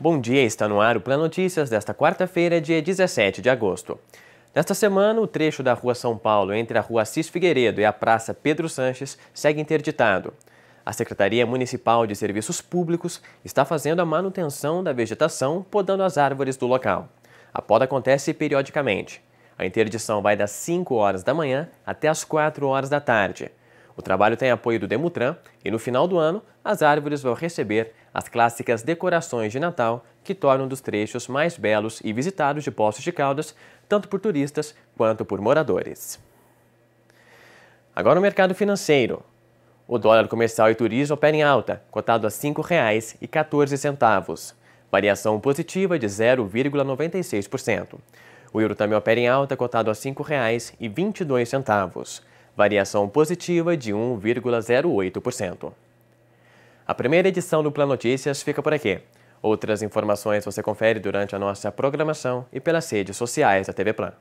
Bom dia, está no ar o Plan Notícias desta quarta-feira, dia 17 de agosto. Nesta semana, o trecho da Rua São Paulo entre a Rua Assis Figueiredo e a Praça Pedro Sanches segue interditado. A Secretaria Municipal de Serviços Públicos está fazendo a manutenção da vegetação, podando as árvores do local. A poda acontece periodicamente. A interdição vai das 5 horas da manhã até as 4 horas da tarde. O trabalho tem apoio do Demutran e no final do ano as árvores vão receber as clássicas decorações de Natal que tornam um dos trechos mais belos e visitados de Poços de Caldas, tanto por turistas quanto por moradores. Agora no mercado financeiro. O dólar comercial e turismo opera em alta, cotado a R$ 5,14, variação positiva de 0,96%. O euro também opera em alta, cotado a R$ 5,22 variação positiva de 1,08%. A primeira edição do Plano Notícias fica por aqui. Outras informações você confere durante a nossa programação e pelas redes sociais da TV Plan.